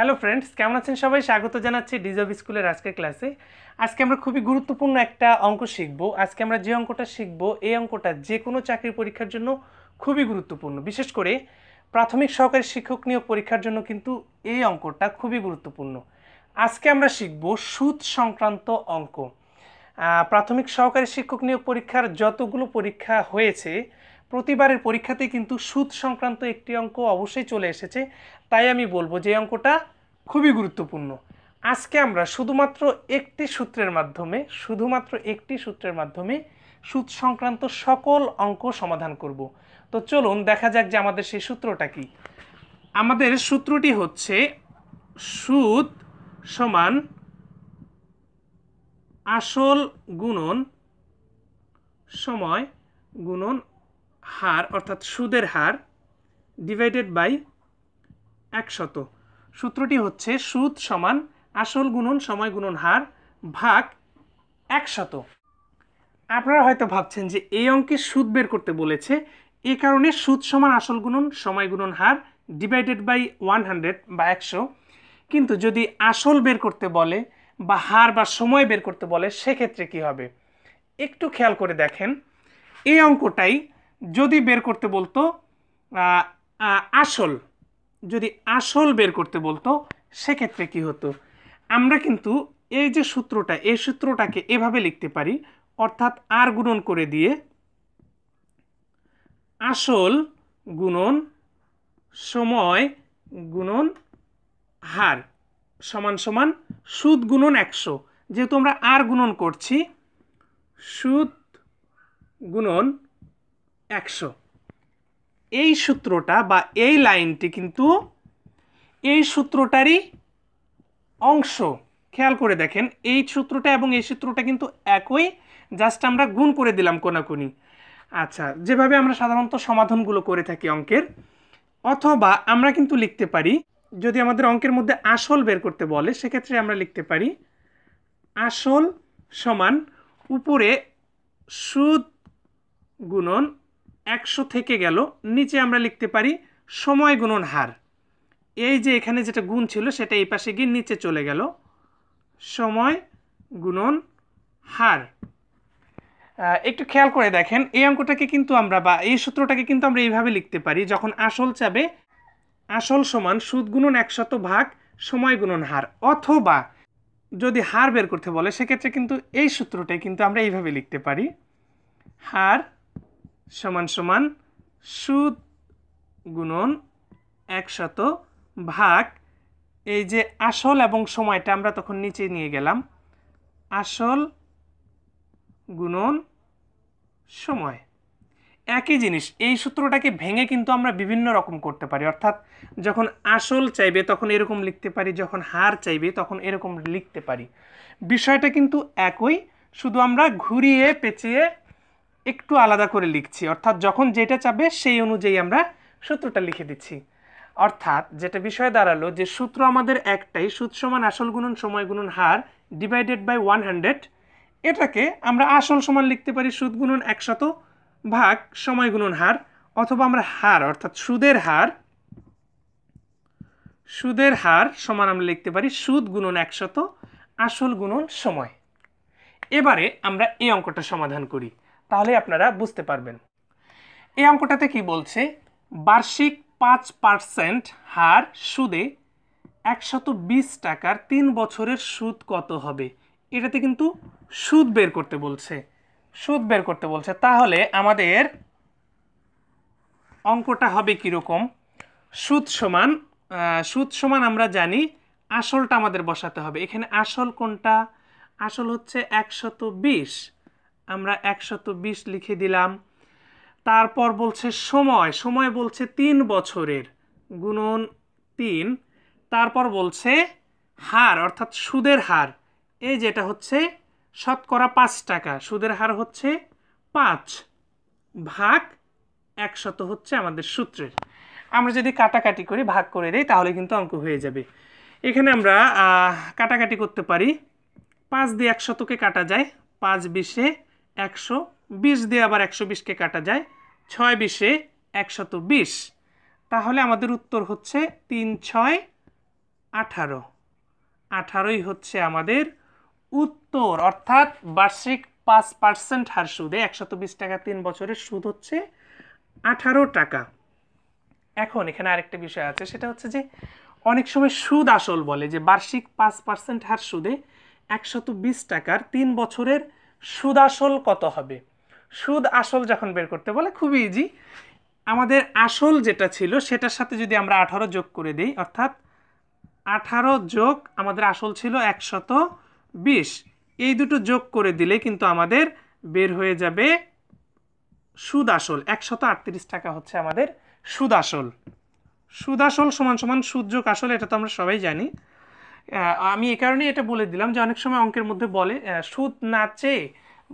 hello friends কেমন আছেন সবাই স্বাগত জানাচ্ছি ডিজার্ভ স্কুলের আজকের ক্লাসে আজকে আমরা খুবই গুরুত্বপূর্ণ একটা অঙ্ক শিখব আজকে আমরা যে অঙ্কটা শিখব এই অঙ্কটা যে কোনো চাকরির পরীক্ষার জন্য খুবই গুরুত্বপূর্ণ বিশেষ করে প্রাথমিক সহকারী শিক্ষক নিয়োগ পরীক্ষার জন্য কিন্তু এই অঙ্কটা খুবই গুরুত্বপূর্ণ আজকে আমরা শিখব সুদ সংক্রান্ত অঙ্ক প্রাথমিক সহকারী শিক্ষক নিয়োগ পরীক্ষার যতগুলো পরীক্ষা হয়েছে প্রতিবারের পরীক্ষাতে কিন্তু সুদ সংক্রান্ত একটি অঙ্ক অবশ্যই চলে এসেছে তাই আমি বলবো যে অঙ্কটা খুবই গুরুত্বপূর্ণ আজকে আমরা শুধুমাত্র একটি সূত্রের মাধ্যমে শুধুমাত্র একটি সূত্রের মাধ্যমে সুদ সংক্রান্ত সকল অঙ্ক সমাধান করব তো চলুন দেখা যাক যে আমাদের সেই সূত্রটা কি আমাদের সূত্রটি হচ্ছে সুদ সমান আসল গুণন সময় গুণন হার অর্থাৎ সুদের হার ডিভাইডেড বাই একশত সূত্রটি হচ্ছে সুদ সমান আসল গুণন সময় গুণন হার ভাগ একশত আপনারা হয়তো ভাবছেন যে এই অঙ্কে সুদ বের করতে বলেছে এ কারণে সুদ সমান আসল গুণন সময় গুণন হার ডিভাইডেড বাই ওয়ান হান্ড্রেড বা একশো কিন্তু যদি আসল বের করতে বলে বা হার বা সময় বের করতে বলে সেক্ষেত্রে কি হবে একটু খেয়াল করে দেখেন এই অঙ্কটাই যদি বের করতে বলতো আসল যদি আসল বের করতে বলতো সেক্ষেত্রে কি হতো আমরা কিন্তু এই যে সূত্রটা এই সূত্রটাকে এভাবে লিখতে পারি অর্থাৎ আর গুণন করে দিয়ে আসল গুণন সময় গুণন হার সমান সমান সুদ গুণন একশো যেহেতু আমরা আর গুণন করছি সুদ গুণন একশো এই সূত্রটা বা এই লাইনটি কিন্তু এই সূত্রটারই অংশ খেয়াল করে দেখেন এই সূত্রটা এবং এই সূত্রটা কিন্তু একই জাস্ট আমরা গুণ করে দিলাম কোনাকুনি আচ্ছা যেভাবে আমরা সাধারণত সমাধানগুলো করে থাকি অঙ্কের অথবা আমরা কিন্তু লিখতে পারি যদি আমাদের অঙ্কের মধ্যে আসল বের করতে বলে সেক্ষেত্রে আমরা লিখতে পারি আসল সমান উপরে সুদ গুণন একশো থেকে গেল নিচে আমরা লিখতে পারি সময় গুণন হার এই যে এখানে যেটা গুণ ছিল সেটা এই পাশে গিয়ে নিচে চলে গেল সময় গুণন হার একটু খেয়াল করে দেখেন এই অঙ্কটাকে কিন্তু আমরা বা এই সূত্রটাকে কিন্তু আমরা এইভাবে লিখতে পারি যখন আসল চাবে আসল সমান সুদ গুণন একশত ভাগ সময় গুণন হার অথবা যদি হার বের করতে বলে সেক্ষেত্রে কিন্তু এই সূত্রটাই কিন্তু আমরা এইভাবে লিখতে পারি হার সমান সমান সুদ গুণন একশত ভাগ এই যে আসল এবং সময়টা আমরা তখন নিচে নিয়ে গেলাম আসল গুণন সময় একই জিনিস এই সূত্রটাকে ভেঙে কিন্তু আমরা বিভিন্ন রকম করতে পারি অর্থাৎ যখন আসল চাইবে তখন এরকম লিখতে পারি যখন হার চাইবে তখন এরকম লিখতে পারি বিষয়টা কিন্তু একই শুধু আমরা ঘুরিয়ে পেঁচিয়ে একটু আলাদা করে লিখছি অর্থাৎ যখন যেটা চাবে সেই অনুযায়ী আমরা সূত্রটা লিখে দিচ্ছি অর্থাৎ যেটা বিষয় দাঁড়ালো যে সূত্র আমাদের একটাই সুদ সমান আসল গুণন সময় গুণন হার ডিভাইডেড বাই ওয়ান হান্ড্রেড এটাকে আমরা আসল সমান লিখতে পারি সুদ গুণন একশত ভাগ সময় গুণন হার অথবা আমরা হার অর্থাৎ সুদের হার সুদের হার সমান আমরা লিখতে পারি সুদ গুণন একশত আসল গুণন সময় এবারে আমরা এই অঙ্কটা সমাধান করি তাহলে আপনারা বুঝতে পারবেন এই অঙ্কটাতে কি বলছে বার্ষিক পাঁচ পার্সেন্ট হার সুদে একশত বিশ টাকার তিন বছরের সুদ কত হবে এটাতে কিন্তু সুদ বের করতে বলছে সুদ বের করতে বলছে তাহলে আমাদের অঙ্কটা হবে কীরকম সুদ সমান সুদ সমান আমরা জানি আসলটা আমাদের বসাতে হবে এখানে আসল কোনটা আসল হচ্ছে একশত বিশ আমরা একশত লিখে দিলাম তারপর বলছে সময় সময় বলছে তিন বছরের গুণন তিন তারপর বলছে হার অর্থাৎ সুদের হার এই যেটা হচ্ছে শতকরা পাঁচ টাকা সুদের হার হচ্ছে পাঁচ ভাগ একশত হচ্ছে আমাদের সূত্রের আমরা যদি কাটাকাটি করি ভাগ করে দেই তাহলে কিন্তু অঙ্ক হয়ে যাবে এখানে আমরা কাটাকাটি করতে পারি পাঁচ দিয়ে একশতকে কাটা যায় পাঁচ বিশে একশো বিশ দিয়ে আবার একশো বিশকে কাটা যায় ছয় বিশে একশত বিশ তাহলে আমাদের উত্তর হচ্ছে তিন ছয় আঠারো আঠারোই হচ্ছে আমাদের উত্তর অর্থাৎ বার্ষিক পাঁচ পার্সেন্ট হার সুদে একশত বিশ টাকা তিন বছরের সুদ হচ্ছে আঠারো টাকা এখন এখানে আরেকটা বিষয় আছে সেটা হচ্ছে যে অনেক সময় সুদ আসল বলে যে বার্ষিক পাঁচ পার্সেন্ট হার সুদে একশত বিশ টাকার তিন বছরের সুদ আসল কত হবে সুদ আসল যখন বের করতে বলে খুবই ইজি আমাদের আসল যেটা ছিল সেটার সাথে যদি আমরা আঠারো যোগ করে দিই অর্থাৎ আঠারো যোগ আমাদের আসল ছিল একশত বিশ এই দুটো যোগ করে দিলে কিন্তু আমাদের বের হয়ে যাবে সুদ আসল একশত আটত্রিশ টাকা হচ্ছে আমাদের সুদ আসল সুদ আসল সমান সমান সুদ যোগ আসল এটা তো আমরা সবাই জানি আমি এ কারণে এটা বলে দিলাম যে অনেক সময় অঙ্কের মধ্যে বলে সুদ না চেয়ে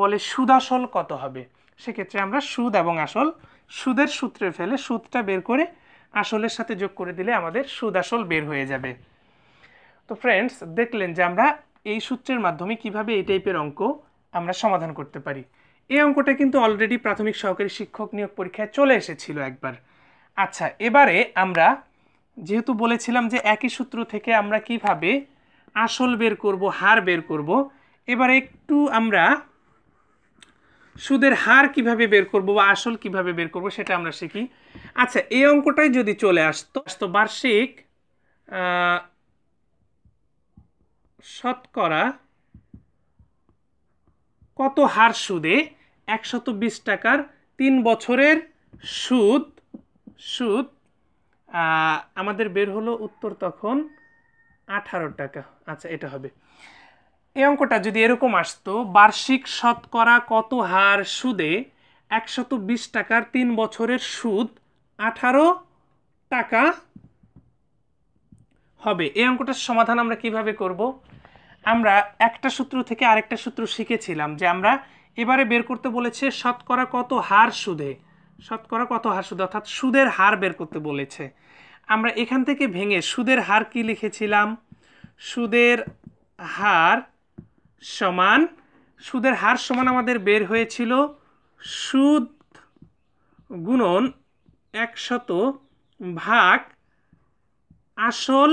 বলে সুদ আসল কত হবে সেক্ষেত্রে আমরা সুদ এবং আসল সুদের সূত্রে ফেলে সুদটা বের করে আসলের সাথে যোগ করে দিলে আমাদের সুদ আসল বের হয়ে যাবে তো ফ্রেন্ডস দেখলেন যে আমরা এই সূত্রের মাধ্যমে কিভাবে এই টাইপের অঙ্ক আমরা সমাধান করতে পারি এই অঙ্কটা কিন্তু অলরেডি প্রাথমিক সহকারী শিক্ষক নিয়োগ পরীক্ষায় চলে এসেছিল একবার আচ্ছা এবারে আমরা যেহেতু বলেছিলাম যে একই সূত্র থেকে আমরা কিভাবে আসল বের করব হার বের করব এবার একটু আমরা সুদের হার কিভাবে বের করব বা আসল কিভাবে বের করব সেটা আমরা শিখি আচ্ছা এই অঙ্কটাই যদি চলে আসতো আসতো বার্ষিক শতকরা কত হার সুদে একশত বিশ টাকার তিন বছরের সুদ সুদ আমাদের বের হলো উত্তর তখন আঠারো টাকা আচ্ছা এটা হবে এই অঙ্কটা যদি এরকম আসতো বার্ষিক শতকরা কত হার সুদে একশত বিশ টাকার তিন বছরের সুদ আঠারো টাকা হবে এই অঙ্কটার সমাধান আমরা কিভাবে করব আমরা একটা সূত্র থেকে আরেকটা সূত্র শিখেছিলাম যে আমরা এবারে বের করতে বলেছে শতকরা কত হার সুদে শতকরা কত হার সুদ অর্থাৎ সুদের হার বের করতে বলেছে আমরা এখান থেকে ভেঙে সুদের হার কি লিখেছিলাম সুদের হার সমান সুদের হার সমান আমাদের বের হয়েছিল সুদ গুণন একশত ভাগ আসল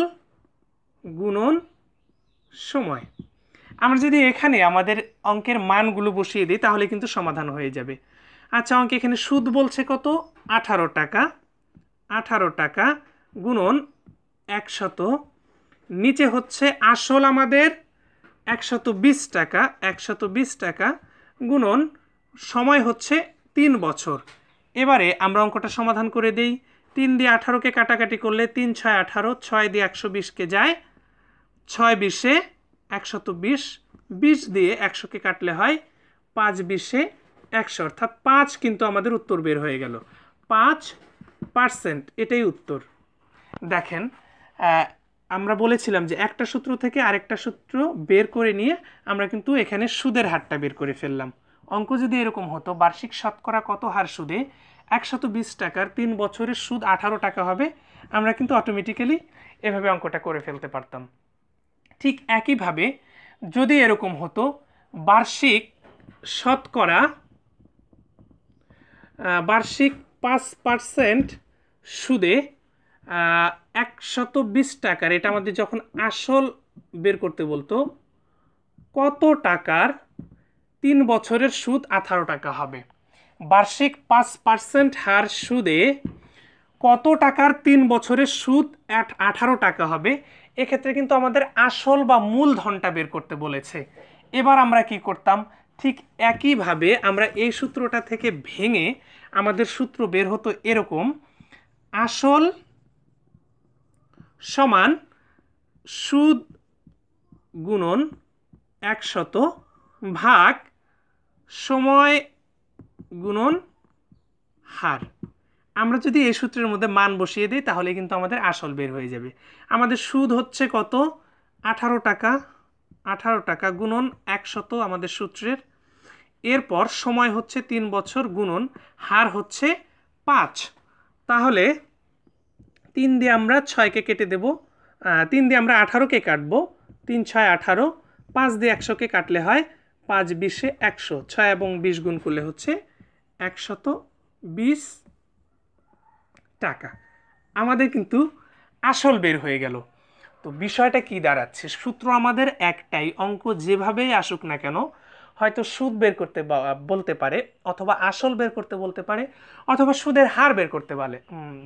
গুণন সময় আমরা যদি এখানে আমাদের অঙ্কের মানগুলো বসিয়ে দিই তাহলে কিন্তু সমাধান হয়ে যাবে আচ্ছা অঙ্কে এখানে সুদ বলছে কত আঠারো টাকা আঠারো টাকা গুণন একশত নিচে হচ্ছে আসল আমাদের একশত বিশ টাকা একশত বিশ টাকা গুণন সময় হচ্ছে তিন বছর এবারে আমরা অঙ্কটা সমাধান করে দিই তিন দিয়ে আঠারোকে কাটাকাটি করলে তিন ছয় আঠারো ছয় দিয়ে একশো বিশকে যায় ছয় বিশে একশত বিশ বিশ দিয়ে একশোকে কাটলে হয় পাঁচ বিশে একশো অর্থাৎ পাঁচ কিন্তু আমাদের উত্তর বের হয়ে গেল পাঁচ পার্সেন্ট এটাই উত্তর দেখেন আমরা বলেছিলাম যে একটা সূত্র থেকে আরেকটা সূত্র বের করে নিয়ে আমরা কিন্তু এখানে সুদের হারটা বের করে ফেললাম অঙ্ক যদি এরকম হতো বার্ষিক শতকরা কত হার সুদে একশত বিশ টাকার তিন বছরের সুদ আঠারো টাকা হবে আমরা কিন্তু অটোমেটিক্যালি এভাবে অঙ্কটা করে ফেলতে পারতাম ঠিক একইভাবে যদি এরকম হতো বার্ষিক শতকরা বার্ষিক পাঁচ পার্সেন্ট সুদে একশত বিশ টাকার এটা আমাদের যখন আসল বের করতে বলতো কত টাকার তিন বছরের সুদ আঠারো টাকা হবে বার্ষিক পাঁচ পার্সেন্ট হার সুদে কত টাকার তিন বছরের সুদ এক আঠারো টাকা হবে এক্ষেত্রে কিন্তু আমাদের আসল বা মূলধনটা বের করতে বলেছে এবার আমরা কি করতাম ঠিক একইভাবে আমরা এই সূত্রটা থেকে ভেঙে আমাদের সূত্র বের হতো এরকম আসল সমান সুদ গুণন একশত ভাগ সময় গুণন হার আমরা যদি এই সূত্রের মধ্যে মান বসিয়ে দিই তাহলে কিন্তু আমাদের আসল বের হয়ে যাবে আমাদের সুদ হচ্ছে কত আঠারো টাকা আঠারো টাকা গুণন একশত আমাদের সূত্রের এরপর সময় হচ্ছে তিন বছর গুণন হার হচ্ছে পাঁচ তাহলে তিন দিয়ে আমরা ছয়কে কেটে দেব তিন দিয়ে আমরা আঠারোকে কাটব তিন ছয় আঠারো পাঁচ দিয়ে একশোকে কাটলে হয় পাঁচ বিশে একশো ছয় এবং বিশ গুণ করলে হচ্ছে একশত বিশ টাকা আমাদের কিন্তু আসল বের হয়ে গেল তো বিষয়টা কি দাঁড়াচ্ছে সূত্র আমাদের একটাই অঙ্ক যেভাবেই আসুক না কেন হয়তো সুদ বের করতে বলতে পারে অথবা আসল বের করতে বলতে পারে অথবা সুদের হার বের করতে বলে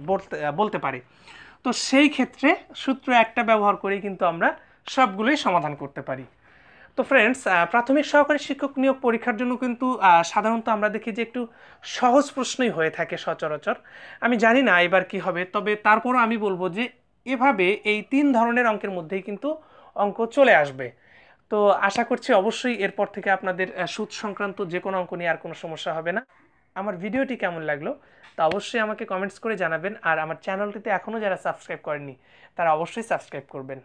বলতে বলতে পারে তো সেই ক্ষেত্রে সূত্র একটা ব্যবহার করে কিন্তু আমরা সবগুলোই সমাধান করতে পারি তো ফ্রেন্ডস প্রাথমিক সহকারী শিক্ষক নিয়োগ পরীক্ষার জন্য কিন্তু সাধারণত আমরা দেখি যে একটু সহজ প্রশ্নই হয়ে থাকে সচরাচর আমি জানি না এবার কি হবে তবে তারপরও আমি বলবো যে এভাবে এই তিন ধরনের অঙ্কের মধ্যেই কিন্তু অঙ্ক চলে আসবে তো আশা করছি অবশ্যই এরপর থেকে আপনাদের সুদ সংক্রান্ত যে কোনো অঙ্ক নিয়ে আর কোনো সমস্যা হবে না আমার ভিডিওটি কেমন লাগলো তা অবশ্যই আমাকে কমেন্টস করে জানাবেন আর আমার চ্যানেলটিতে এখনও যারা সাবস্ক্রাইব করেনি তারা অবশ্যই সাবস্ক্রাইব করবেন